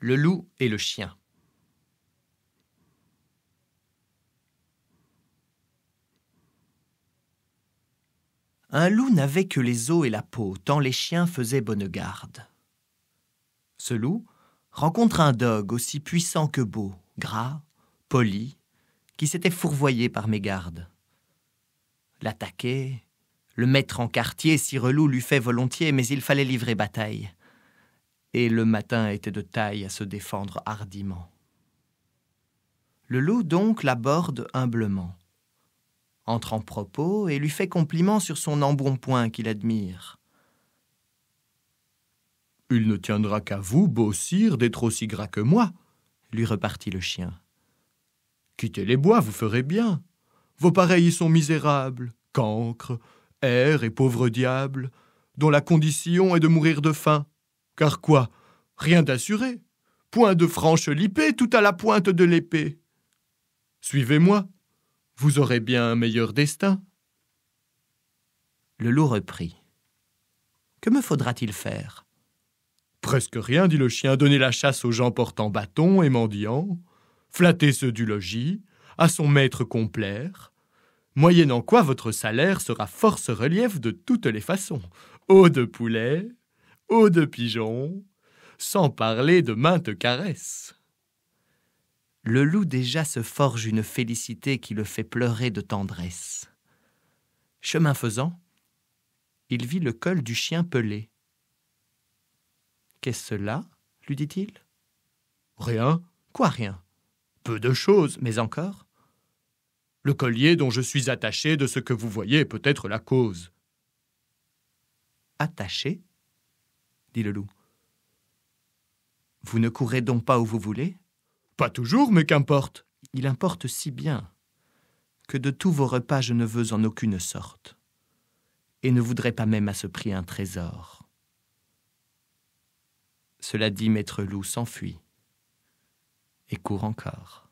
le loup et le chien. Un loup n'avait que les os et la peau, tant les chiens faisaient bonne garde. Ce loup rencontre un dogue aussi puissant que beau, gras, poli, qui s'était fourvoyé par mégarde. L'attaquer, le mettre en quartier si relou l'eût fait volontiers, mais il fallait livrer bataille et le matin était de taille à se défendre hardiment. Le loup donc l'aborde humblement, entre en propos et lui fait compliment sur son embonpoint qu'il admire. Il ne tiendra qu'à vous, beau sire, d'être aussi gras que moi, lui repartit le chien. Quittez les bois, vous ferez bien. Vos pareils y sont misérables, cancres, airs et pauvres diables, dont la condition est de mourir de faim. Car quoi Rien d'assuré. Point de franche lipée tout à la pointe de l'épée. Suivez-moi, vous aurez bien un meilleur destin. Le loup reprit. Que me faudra-t-il faire Presque rien, dit le chien, donner la chasse aux gens portant bâtons et mendiant, flatter ceux du logis, à son maître complaire, moyennant quoi votre salaire sera force relief de toutes les façons. Eau de poulet, de pigeon, sans parler de maintes caresses. Le loup déjà se forge une félicité qui le fait pleurer de tendresse. Chemin faisant, il vit le col du chien pelé. Qu'est-ce cela lui dit-il. Rien. Quoi rien Peu de choses, mais encore. Le collier dont je suis attaché de ce que vous voyez peut-être la cause. Attaché dit le loup. Vous ne courez donc pas où vous voulez Pas toujours, mais qu'importe. Il importe si bien que de tous vos repas je ne veux en aucune sorte, et ne voudrais pas même à ce prix un trésor. Cela dit, maître loup s'enfuit et court encore.